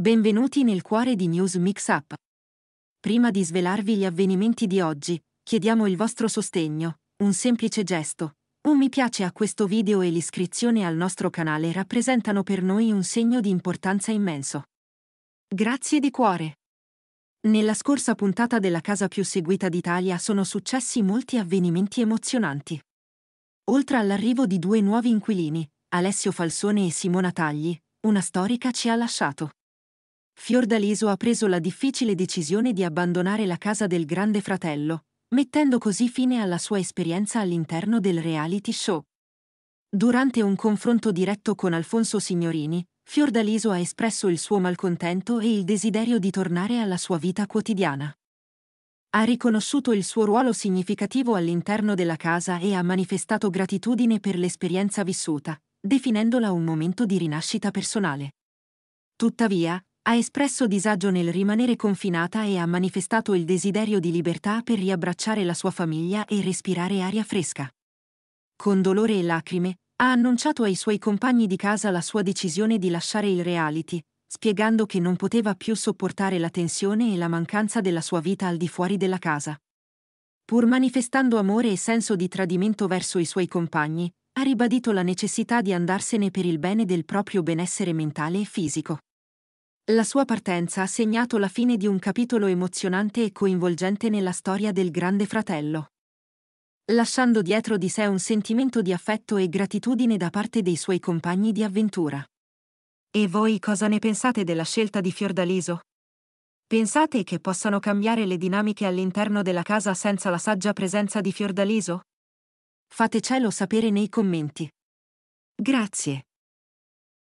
Benvenuti nel cuore di News Mix Up. Prima di svelarvi gli avvenimenti di oggi, chiediamo il vostro sostegno, un semplice gesto. Un mi piace a questo video e l'iscrizione al nostro canale rappresentano per noi un segno di importanza immenso. Grazie di cuore. Nella scorsa puntata della casa più seguita d'Italia sono successi molti avvenimenti emozionanti. Oltre all'arrivo di due nuovi inquilini, Alessio Falsone e Simona Tagli, una storica ci ha lasciato. Fiordaliso ha preso la difficile decisione di abbandonare la casa del grande fratello, mettendo così fine alla sua esperienza all'interno del reality show. Durante un confronto diretto con Alfonso Signorini, Fiordaliso ha espresso il suo malcontento e il desiderio di tornare alla sua vita quotidiana. Ha riconosciuto il suo ruolo significativo all'interno della casa e ha manifestato gratitudine per l'esperienza vissuta, definendola un momento di rinascita personale. Tuttavia, ha espresso disagio nel rimanere confinata e ha manifestato il desiderio di libertà per riabbracciare la sua famiglia e respirare aria fresca. Con dolore e lacrime, ha annunciato ai suoi compagni di casa la sua decisione di lasciare il reality, spiegando che non poteva più sopportare la tensione e la mancanza della sua vita al di fuori della casa. Pur manifestando amore e senso di tradimento verso i suoi compagni, ha ribadito la necessità di andarsene per il bene del proprio benessere mentale e fisico. La sua partenza ha segnato la fine di un capitolo emozionante e coinvolgente nella storia del Grande Fratello. Lasciando dietro di sé un sentimento di affetto e gratitudine da parte dei suoi compagni di avventura. E voi cosa ne pensate della scelta di Fiordaliso? Pensate che possano cambiare le dinamiche all'interno della casa senza la saggia presenza di Fiordaliso? Fatecelo sapere nei commenti. Grazie.